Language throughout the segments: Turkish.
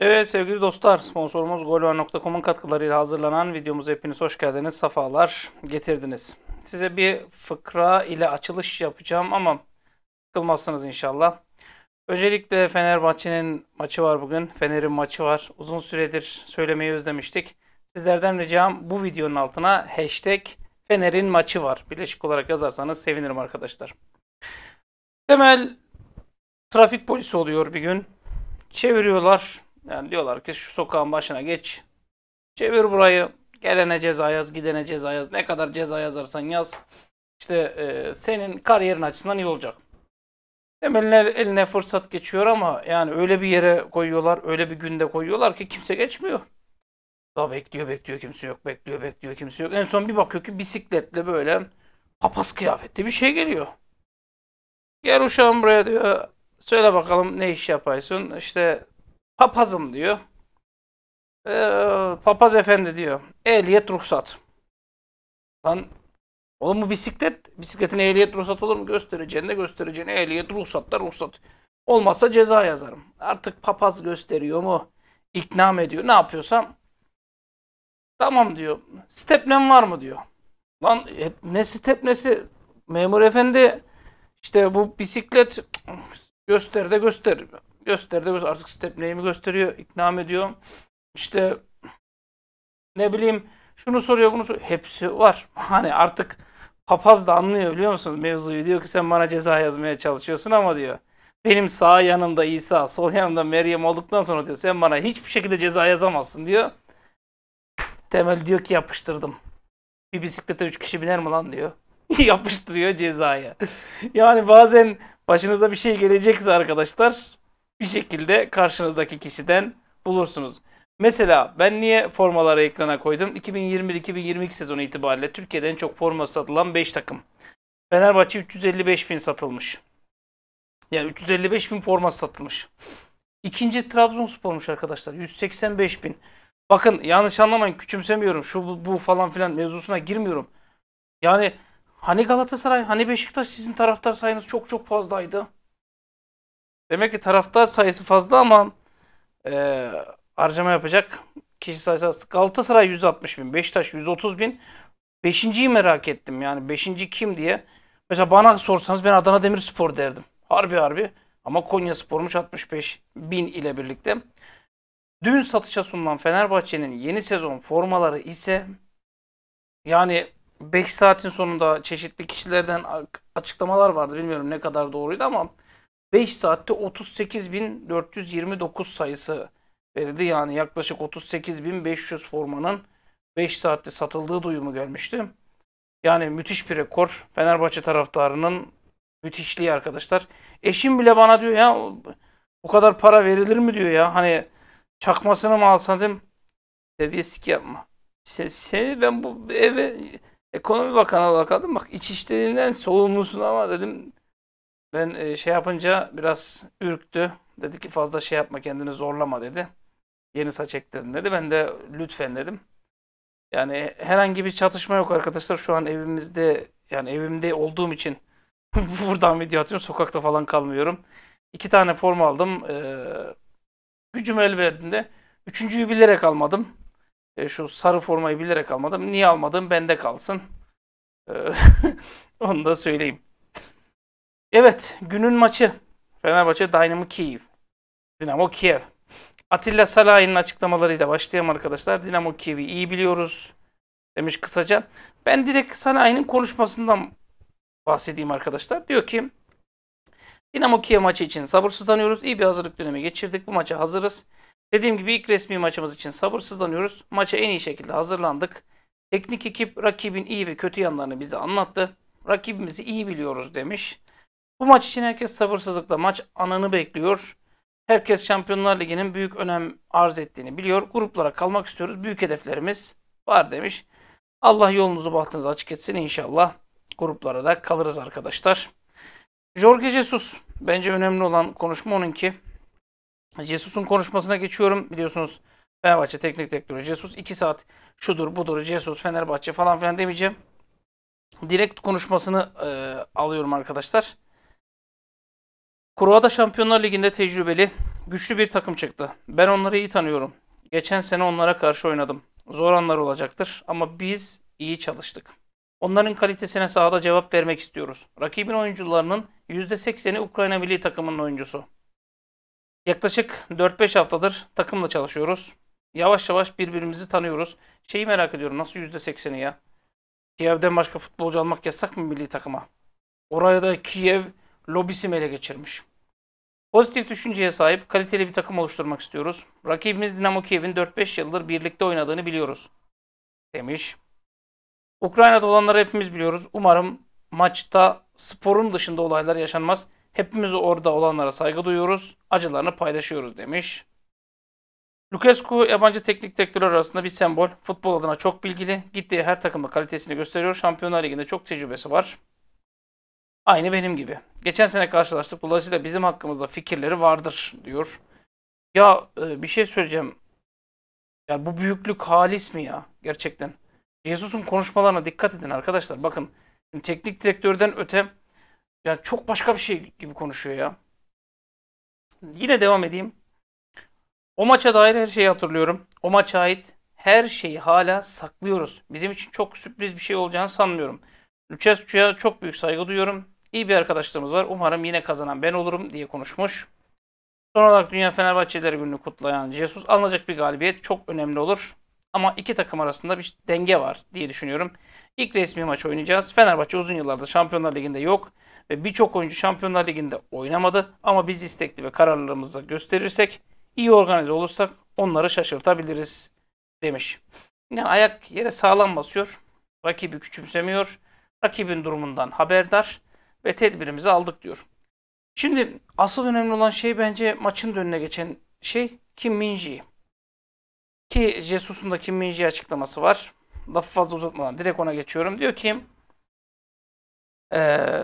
Evet sevgili dostlar sponsorumuz golvan.com'un katkılarıyla hazırlanan videomuza hepiniz hoş geldiniz. Safalar getirdiniz. Size bir fıkra ile açılış yapacağım ama sıkılmazsınız inşallah. Öncelikle Fenerbahçe'nin maçı var bugün. Fener'in maçı var. Uzun süredir söylemeyi özlemiştik. Sizlerden ricam bu videonun altına hashtag Fener'in maçı var. Birleşik olarak yazarsanız sevinirim arkadaşlar. Temel trafik polisi oluyor bir gün. Çeviriyorlar yani diyorlar ki şu sokağın başına geç. Çevir burayı. Gelene ceza yaz, gidene ceza yaz. Ne kadar ceza yazarsan yaz. İşte e, senin kariyerin açısından iyi olacak. Hem eline eline fırsat geçiyor ama yani öyle bir yere koyuyorlar, öyle bir günde koyuyorlar ki kimse geçmiyor. Daha bekliyor, bekliyor kimse yok, bekliyor, bekliyor kimse yok. En son bir bakıyor ki bisikletle böyle papaz kıyafetli bir şey geliyor. Gel uşağım buraya diyor. Söyle bakalım ne iş yapaysın? İşte Papazım diyor. Ee, papaz efendi diyor. Ehliyet ruhsat. Lan oğlum bu bisiklet. Bisikletin ehliyet ruhsat olur mu? Göstereceğine göstereceğine ehliyet ruhsat da ruhsat. Olmazsa ceza yazarım. Artık papaz gösteriyor mu? İkna mı ediyor? Ne yapıyorsam. Tamam diyor. Stepnen var mı diyor. Lan ne nesi tepnesi memur efendi işte bu bisiklet göster de göster gösterdi. Artık step name'i gösteriyor. iknam ediyor. İşte ne bileyim şunu soruyor bunu soruyor. Hepsi var. Hani artık papaz da anlıyor biliyor musunuz mevzuyu. Diyor ki sen bana ceza yazmaya çalışıyorsun ama diyor. Benim sağ yanımda İsa, sol yanımda Meryem olduktan sonra diyor sen bana hiçbir şekilde ceza yazamazsın diyor. Temel diyor ki yapıştırdım. Bir bisiklete üç kişi biner mi lan diyor. Yapıştırıyor cezaya. yani bazen başınıza bir şey gelecekse arkadaşlar bir şekilde karşınızdaki kişiden bulursunuz. Mesela ben niye formaları ekrana koydum? 2021-2022 sezonu itibariyle Türkiye'den çok forma satılan 5 takım. Fenerbahçe 355 bin satılmış. Yani 355 bin forma satılmış. İkinci Trabzonspor'muş arkadaşlar. 185 bin. Bakın yanlış anlamayın küçümsemiyorum. Şu bu, bu falan filan mevzusuna girmiyorum. Yani hani Galatasaray hani Beşiktaş sizin taraftar sayınız çok çok fazlaydı. Demek ki taraftar sayısı fazla ama e, harcama yapacak kişi sayısı az. Galatasaray 160 bin, Beşiktaş 130 bin. Beşinciyi merak ettim yani beşinci kim diye. Mesela bana sorsanız ben Adana Demirspor derdim. Harbi harbi. Ama Konya Spor'muş 65 bin ile birlikte. Dün satışa sunulan Fenerbahçe'nin yeni sezon formaları ise yani 5 saatin sonunda çeşitli kişilerden açıklamalar vardı. Bilmiyorum ne kadar doğruydu ama 5 saatte 38.429 sayısı verildi. Yani yaklaşık 38.500 formanın 5 saatte satıldığı duyumu gelmişti. Yani müthiş bir rekor. Fenerbahçe taraftarının müthişliği arkadaşlar. Eşim bile bana diyor ya bu kadar para verilir mi diyor ya. Hani çakmasını mı alsan dedim. Seviyesik yapma. Sen, seni ben bu eve ekonomi bakanı bakalım aldım. Bak İçişleri'nden sorumlusun ama dedim ben e, şey yapınca biraz ürktü. Dedi ki fazla şey yapma kendini zorlama dedi. Yeni saç ekledin dedi. Ben de lütfen dedim. Yani herhangi bir çatışma yok arkadaşlar. Şu an evimizde yani evimde olduğum için buradan video atıyorum. Sokakta falan kalmıyorum. İki tane forma aldım. Ee, gücüm el verdiğinde. Üçüncüyü bilerek almadım. E, şu sarı formayı bilerek almadım. Niye almadım? Bende kalsın. E, onu da söyleyeyim. Evet, günün maçı. Fenerbahçe Dynamo Kiev. Dynamo Kiev. Atilla Salahin'in açıklamalarıyla başlayalım arkadaşlar. Dynamo Kiev'i iyi biliyoruz demiş kısaca. Ben direkt Salahin'in konuşmasından bahsedeyim arkadaşlar. Diyor ki Dinamo Kiev maçı için sabırsızlanıyoruz. İyi bir hazırlık dönemi geçirdik. Bu maça hazırız. Dediğim gibi ilk resmi maçımız için sabırsızlanıyoruz. Maça en iyi şekilde hazırlandık. Teknik ekip rakibin iyi ve kötü yanlarını bize anlattı. Rakibimizi iyi biliyoruz demiş. Bu maç için herkes sabırsızlıkla maç ananı bekliyor. Herkes Şampiyonlar Ligi'nin büyük önem arz ettiğini biliyor. Gruplara kalmak istiyoruz. Büyük hedeflerimiz var demiş. Allah yolunuzu bahtınızı açık etsin inşallah. Gruplara da kalırız arkadaşlar. Jorge Jesus. Bence önemli olan konuşma onunki. Jesus'un konuşmasına geçiyorum. Biliyorsunuz Fenerbahçe teknik direktörü Jesus 2 saat şudur budur Jesus Fenerbahçe falan filan demeyeceğim. Direkt konuşmasını e, alıyorum arkadaşlar. Kroada Şampiyonlar Ligi'nde tecrübeli, güçlü bir takım çıktı. Ben onları iyi tanıyorum. Geçen sene onlara karşı oynadım. Zor anlar olacaktır ama biz iyi çalıştık. Onların kalitesine sahada cevap vermek istiyoruz. Rakibin oyuncularının %80'i Ukrayna milli takımının oyuncusu. Yaklaşık 4-5 haftadır takımla çalışıyoruz. Yavaş yavaş birbirimizi tanıyoruz. Şeyi merak ediyorum nasıl %80'i ya? Kiev'den başka futbolcu almak yasak mı milli takıma? Oraya da Kiev lobisi ele geçirmiş. Pozitif düşünceye sahip kaliteli bir takım oluşturmak istiyoruz. Rakibimiz Dinamo Kiev'in 4-5 yıldır birlikte oynadığını biliyoruz demiş. Ukrayna'da olanları hepimiz biliyoruz. Umarım maçta sporun dışında olaylar yaşanmaz. Hepimiz orada olanlara saygı duyuyoruz. Acılarını paylaşıyoruz demiş. Lukescu yabancı teknik direktörler arasında bir sembol. Futbol adına çok bilgili. Gittiği her takımda kalitesini gösteriyor. Şampiyonlar Ligi'nde çok tecrübesi var. Aynı benim gibi. Geçen sene karşılaştık. Dolayısıyla bizim hakkımızda fikirleri vardır diyor. Ya e, bir şey söyleyeceğim. Ya bu büyüklük halis mi ya gerçekten? Jesus'un konuşmalarına dikkat edin arkadaşlar. Bakın teknik direktörden öte yani çok başka bir şey gibi konuşuyor ya. Yine devam edeyim. O maça dair her şeyi hatırlıyorum. O maça ait her şeyi hala saklıyoruz. Bizim için çok sürpriz bir şey olacağını sanmıyorum. Lucescu'ya çok büyük saygı duyuyorum. İyi bir arkadaşlığımız var. Umarım yine kazanan ben olurum diye konuşmuş. Son olarak Dünya Fenerbahçelileri gününü kutlayan Jesus alınacak bir galibiyet çok önemli olur. Ama iki takım arasında bir denge var diye düşünüyorum. İlk resmi maç oynayacağız. Fenerbahçe uzun yıllardır Şampiyonlar Ligi'nde yok ve birçok oyuncu Şampiyonlar Ligi'nde oynamadı. Ama biz istekli ve kararlılığımızı gösterirsek, iyi organize olursak onları şaşırtabiliriz demiş. Yani ayak yere sağlam basıyor. Rakibi küçümsemiyor. Rakibin durumundan haberdar ve tedbirimizi aldık diyor. Şimdi asıl önemli olan şey bence maçın önüne geçen şey Kim Minji. Ki Jesus'un da Kim Minji açıklaması var. Lafı fazla uzatmadan direkt ona geçiyorum. Diyor ki ee,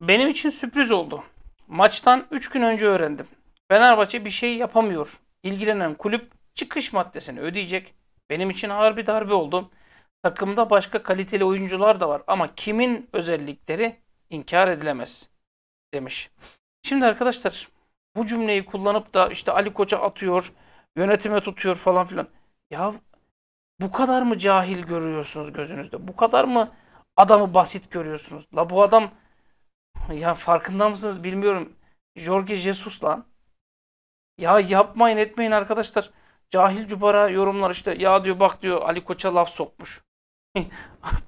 benim için sürpriz oldu. Maçtan 3 gün önce öğrendim. Fenerbahçe bir şey yapamıyor. İlgilenen kulüp çıkış maddesini ödeyecek. Benim için ağır bir darbe oldu. Takımda başka kaliteli oyuncular da var ama kimin özellikleri inkar edilemez demiş. Şimdi arkadaşlar bu cümleyi kullanıp da işte Ali Koç'a atıyor, yönetime tutuyor falan filan. Ya bu kadar mı cahil görüyorsunuz gözünüzde? Bu kadar mı adamı basit görüyorsunuz? La bu adam ya farkında mısınız bilmiyorum. Jorge Jesus lan. Ya yapmayın etmeyin arkadaşlar. Cahil cubara yorumlar işte ya diyor bak diyor Ali Koç'a laf sokmuş.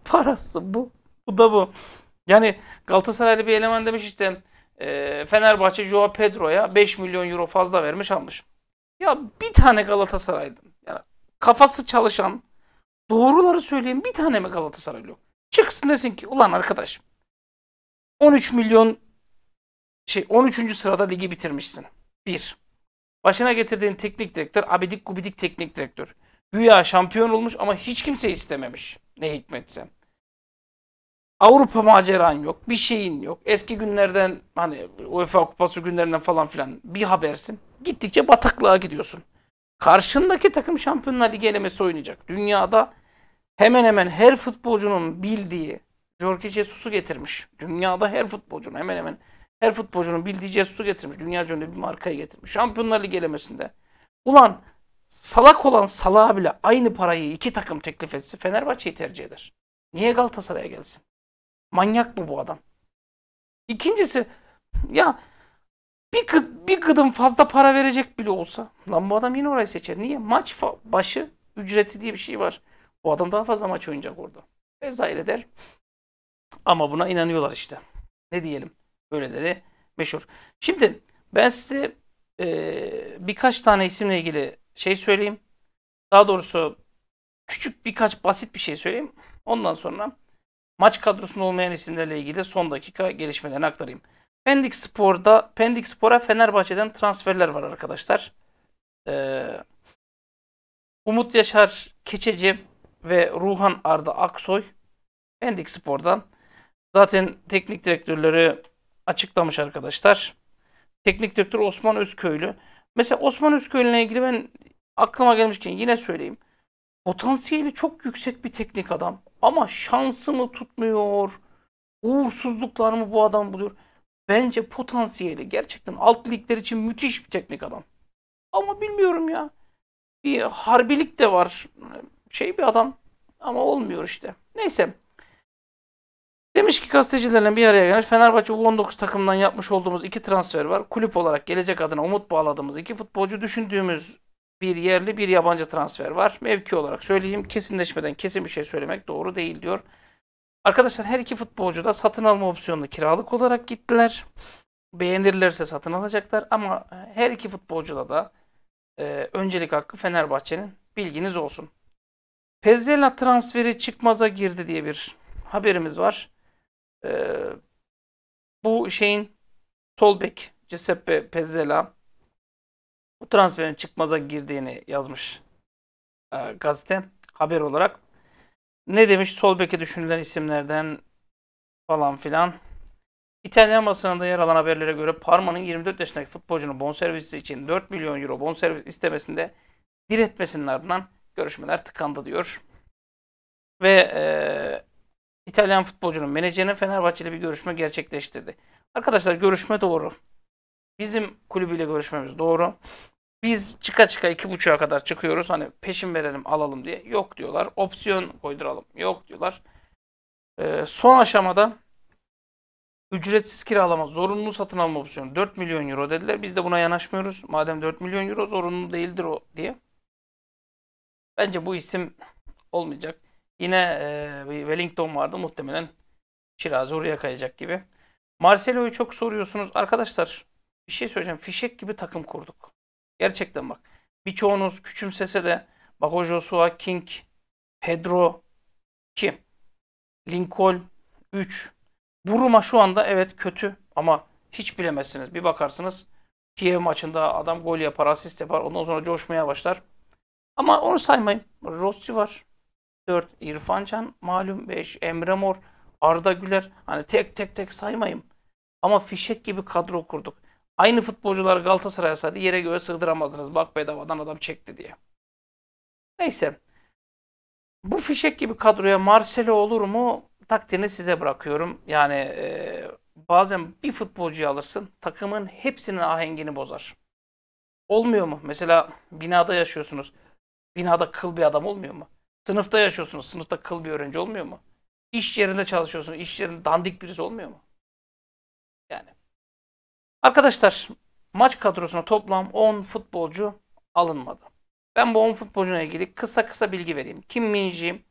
Parası bu. Bu da bu. Yani Galatasaraylı bir eleman demiş işte e, Fenerbahçe Joao Pedro'ya 5 milyon euro fazla vermiş almış. Ya bir tane Galatasaray'dın. Yani kafası çalışan, doğruları söyleyen bir tane mi Galatasaraylı yok? Çıksın desin ki ulan arkadaş 13 milyon şey 13. sırada ligi bitirmişsin. Bir, Başına getirdiğin teknik direktör abidik gubidik teknik direktör. Güya şampiyon olmuş ama hiç kimse istememiş. Ne hikmetse. Avrupa maceran yok. Bir şeyin yok. Eski günlerden hani UEFA kupası günlerinden falan filan bir habersin. Gittikçe bataklığa gidiyorsun. Karşındaki takım Şampiyonlar Ligi elemesi oynayacak. Dünyada hemen hemen her futbolcunun bildiği Jorge Jesus'u getirmiş. Dünyada her futbolcunun hemen hemen her futbolcunun bildiği Jesus'u getirmiş. Dünya çapında bir markayı getirmiş. Şampiyonlar Ligi elemesinde. Ulan salak olan salağa bile aynı parayı iki takım teklif etse Fenerbahçe'yi tercih eder. Niye Galatasaray'a gelsin? Manyak mı bu adam? İkincisi ya bir, kı bir kıdım fazla para verecek bile olsa lan bu adam yine orayı seçer. Niye? Maç başı ücreti diye bir şey var. Bu adam daha fazla maç oynayacak orada. Vezaire der. Ama buna inanıyorlar işte. Ne diyelim? Böyleleri meşhur. Şimdi ben size e, birkaç tane isimle ilgili şey söyleyeyim. Daha doğrusu küçük birkaç basit bir şey söyleyeyim. Ondan sonra maç kadrosunda olmayan isimlerle ilgili son dakika gelişmelerini aktarayım. Pendik Spor'da Pendik Spor'a Fenerbahçe'den transferler var arkadaşlar. Ee, Umut Yaşar Keçeci ve Ruhan Arda Aksoy Pendik Spor'dan. Zaten teknik direktörleri açıklamış arkadaşlar. Teknik direktör Osman Özköylü. Mesela Osman Özköylü'ne ilgili ben aklıma gelmişken yine söyleyeyim. Potansiyeli çok yüksek bir teknik adam. Ama şansı mı tutmuyor? Uğursuzluklar mı bu adam buluyor? Bence potansiyeli gerçekten alt ligler için müthiş bir teknik adam. Ama bilmiyorum ya. Bir harbilik de var. Şey bir adam ama olmuyor işte. Neyse. Demiş ki gazetecilerle bir araya gelmiş Fenerbahçe U19 takımından yapmış olduğumuz iki transfer var. Kulüp olarak gelecek adına umut bağladığımız iki futbolcu düşündüğümüz bir yerli bir yabancı transfer var. Mevki olarak söyleyeyim kesinleşmeden kesin bir şey söylemek doğru değil diyor. Arkadaşlar her iki futbolcu da satın alma opsiyonunu kiralık olarak gittiler. Beğenirlerse satın alacaklar ama her iki futbolcuda da e, öncelik hakkı Fenerbahçe'nin bilginiz olsun. Pezzella transferi çıkmaza girdi diye bir haberimiz var. Ee, bu şeyin sol bek Giuseppe Pezzella bu transferin çıkmaza girdiğini yazmış e, gazete haber olarak. Ne demiş sol beke düşünülen isimlerden falan filan. İtalyan basınında yer alan haberlere göre Parma'nın 24 yaşındaki futbolcunun bonservisi için 4 milyon euro bonservis istemesinde diretmesinin ardından görüşmeler tıkandı diyor. Ve e, İtalyan futbolcunun menajerinin Fenerbahçe ile bir görüşme gerçekleştirdi. Arkadaşlar görüşme doğru. Bizim kulübüyle görüşmemiz doğru. Biz çıka çıka iki buçuğa kadar çıkıyoruz. Hani peşin verelim alalım diye. Yok diyorlar. Opsiyon koyduralım. Yok diyorlar. Ee, son aşamada ücretsiz kiralama, zorunlu satın alma opsiyonu 4 milyon euro dediler. Biz de buna yanaşmıyoruz. Madem 4 milyon euro zorunlu değildir o diye. Bence bu isim olmayacak. Yine e, bir Wellington vardı muhtemelen Şiraz'ı oraya kayacak gibi. Marcelo'yu çok soruyorsunuz. Arkadaşlar bir şey söyleyeceğim. Fişek gibi takım kurduk. Gerçekten bak. Birçoğunuz küçümsese de Bako Joshua, King, Pedro, kim? Lincoln, 3. Buruma şu anda evet kötü ama hiç bilemezsiniz. Bir bakarsınız Kiev maçında adam gol yapar, asist yapar. Ondan sonra coşmaya başlar. Ama onu saymayın. Rossi var. 4 İrfan Can malum 5 Emre Mor, Arda Güler hani tek tek tek saymayayım. Ama fişek gibi kadro kurduk. Aynı futbolcular Galatasaray'a saydı yere göğe sığdıramazdınız. Bak bedavadan adam çekti diye. Neyse. Bu fişek gibi kadroya Marcelo olur mu? Takdirini size bırakıyorum. Yani e, bazen bir futbolcuyu alırsın takımın hepsinin ahengini bozar. Olmuyor mu? Mesela binada yaşıyorsunuz. Binada kıl bir adam olmuyor mu? Sınıfta yaşıyorsunuz. Sınıfta kıl bir öğrenci olmuyor mu? İş yerinde çalışıyorsunuz. İş yerinde dandik birisi olmuyor mu? Yani. Arkadaşlar maç kadrosuna toplam 10 futbolcu alınmadı. Ben bu 10 futbolcuyla ilgili kısa kısa bilgi vereyim. Kim Minji?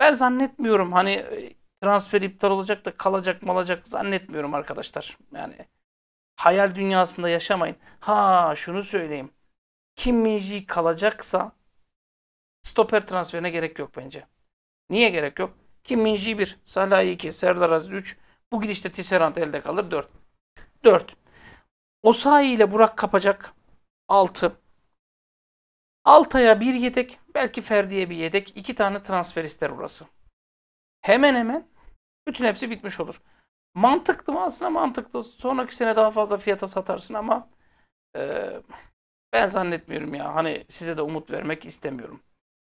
Ben zannetmiyorum hani e, transfer iptal olacak da kalacak malacak zannetmiyorum arkadaşlar. Yani hayal dünyasında yaşamayın. Ha şunu söyleyeyim. Kim Minji kalacaksa stoper transferine gerek yok bence. Niye gerek yok? Ki Minji 1, Salah 2, Serdar Aziz 3. Bu gidişte Tisserand elde kalır 4. 4. Osayi ile Burak kapacak 6. Altay'a bir yedek, belki Ferdi'ye bir yedek. iki tane transfer ister orası. Hemen hemen bütün hepsi bitmiş olur. Mantıklı mı? Aslında mantıklı. Sonraki sene daha fazla fiyata satarsın ama e, ben zannetmiyorum ya. Hani size de umut vermek istemiyorum.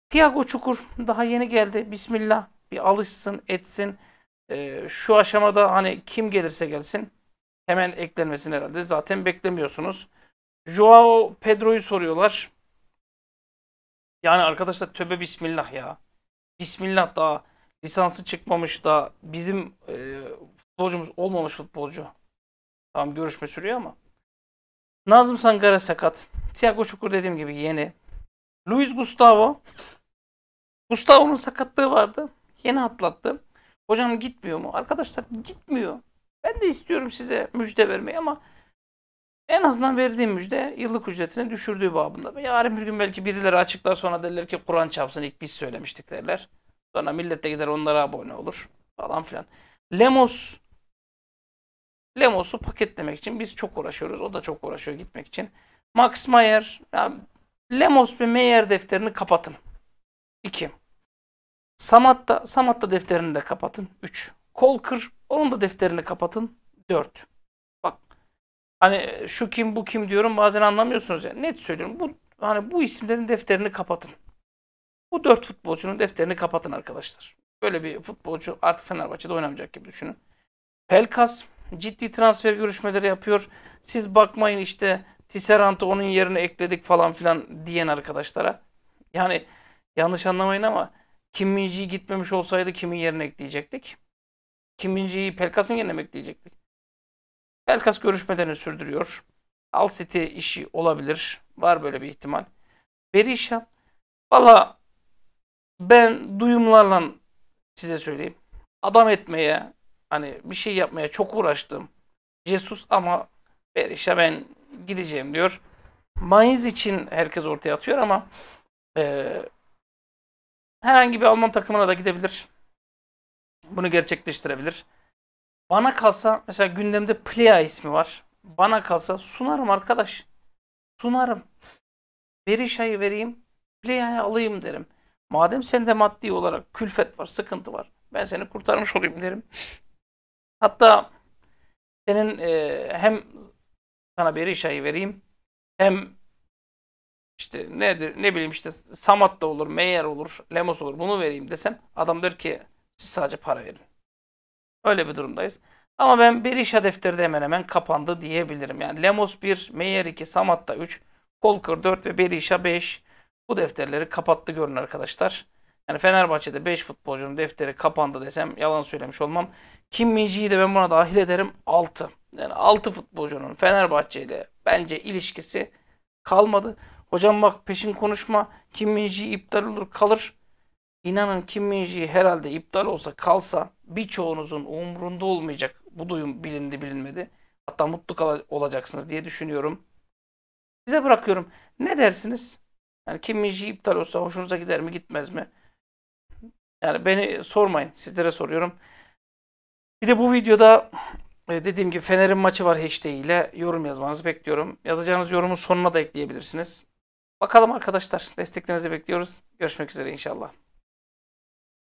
Tiago Çukur daha yeni geldi. Bismillah bir alışsın etsin. Ee, şu aşamada hani kim gelirse gelsin hemen eklenmesin herhalde. Zaten beklemiyorsunuz. Joao Pedro'yu soruyorlar. Yani arkadaşlar töbe bismillah ya. Bismillah daha lisansı çıkmamış da bizim e, futbolcumuz olmamış futbolcu. Tamam görüşme sürüyor ama. Nazım Sangare sakat. Tiago Çukur dediğim gibi yeni. Luis Gustavo. Gustavo'nun sakatlığı vardı. Yeni atlattı. Hocam gitmiyor mu? Arkadaşlar gitmiyor. Ben de istiyorum size müjde vermeyi ama en azından verdiğim müjde yıllık ücretini düşürdüğü babında. Yarın bir gün belki birileri açıklar sonra derler ki Kur'an çapsın ilk biz söylemiştik derler. Sonra millet de gider onlara abone olur falan filan. Lemos Lemos'u paketlemek için biz çok uğraşıyoruz. O da çok uğraşıyor gitmek için. Max Mayer ya Lemos ve Meyer defterini kapatın. 2. Samat'ta, Samat'ta defterini de kapatın. 3. Kolkır, onun da defterini kapatın. 4. Bak, hani şu kim bu kim diyorum bazen anlamıyorsunuz ya. Yani. Net söylüyorum. Bu hani bu isimlerin defterini kapatın. Bu dört futbolcunun defterini kapatın arkadaşlar. Böyle bir futbolcu artık Fenerbahçe'de oynamayacak gibi düşünün. Pelkas ciddi transfer görüşmeleri yapıyor. Siz bakmayın işte Tisserant'ı onun yerine ekledik falan filan diyen arkadaşlara. Yani yanlış anlamayın ama Kim Minji gitmemiş olsaydı kimin yerine ekleyecektik? Kim Minji'yi Pelkas'ın yerine mi ekleyecektik? Pelkas görüşmelerini sürdürüyor. Al City işi olabilir. Var böyle bir ihtimal. Berisha, Valla ben duyumlarla size söyleyeyim. Adam etmeye hani bir şey yapmaya çok uğraştım. Jesus ama Berisha ben gideceğim diyor. Mayıs için herkes ortaya atıyor ama e, herhangi bir Alman takımına da gidebilir. Bunu gerçekleştirebilir. Bana kalsa mesela gündemde Plea ismi var. Bana kalsa sunarım arkadaş. Sunarım. Berişa'yı vereyim. Plea'yı alayım derim. Madem sende maddi olarak külfet var, sıkıntı var. Ben seni kurtarmış olayım derim. Hatta senin e, hem sana Berişa'yı vereyim. Hem işte nedir ne bileyim işte Samat da olur, Meyer olur, Lemos olur bunu vereyim desem adam der ki siz sadece para verin. Öyle bir durumdayız. Ama ben Berisha defteri de hemen hemen kapandı diyebilirim. Yani Lemos 1, Meyer 2, Samat da 3, Kolkır 4 ve Berisha 5 bu defterleri kapattı görün arkadaşlar. Yani Fenerbahçe'de 5 futbolcunun defteri kapandı desem yalan söylemiş olmam. Kim Minji'yi de ben buna dahil ederim 6. Yani 6 futbolcunun Fenerbahçe ile bence ilişkisi kalmadı. Hocam bak peşin konuşma. Kim Minji iptal olur kalır. İnanın Kim Minji herhalde iptal olsa kalsa birçoğunuzun umrunda olmayacak. Bu duyum bilindi bilinmedi. Hatta mutlu olacaksınız diye düşünüyorum. Size bırakıyorum. Ne dersiniz? Yani Kim Minji iptal olsa hoşunuza gider mi gitmez mi? Yani beni sormayın. Sizlere soruyorum. Bir de bu videoda e, dediğim gibi Fener'in maçı var hashtag ile. Yorum yazmanızı bekliyorum. Yazacağınız yorumun sonuna da ekleyebilirsiniz. Bakalım arkadaşlar. Desteklerinizi bekliyoruz. Görüşmek üzere inşallah.